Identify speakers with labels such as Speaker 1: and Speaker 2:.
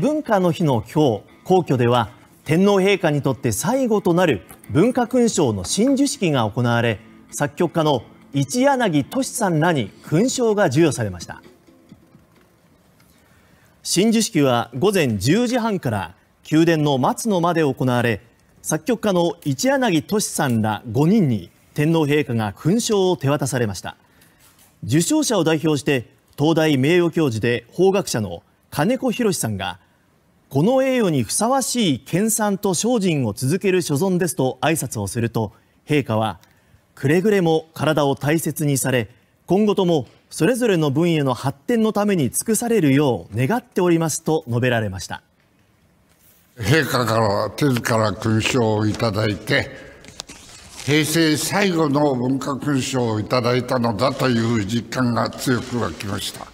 Speaker 1: 文化の日の今日、皇居では天皇陛下にとって最後となる文化勲章の親授式が行われ、作曲家の一柳俊さんらに勲章が授与されました。親授式は午前10時半から宮殿の松の間で行われ、作曲家の一柳俊さんら5人に天皇陛下が勲章を手渡されました。受章者を代表して東大名誉教授で法学者の金子博さんがこの栄誉にふさわしい研鑽と精進を続ける所存ですと挨拶をすると陛下はくれぐれも体を大切にされ今後ともそれぞれの分野の発展のために尽くされるよう願っておりますと述べられました
Speaker 2: 陛下から手から勲章をいただいて平成最後の文化勲章をいただいたのだという実感が強く湧きました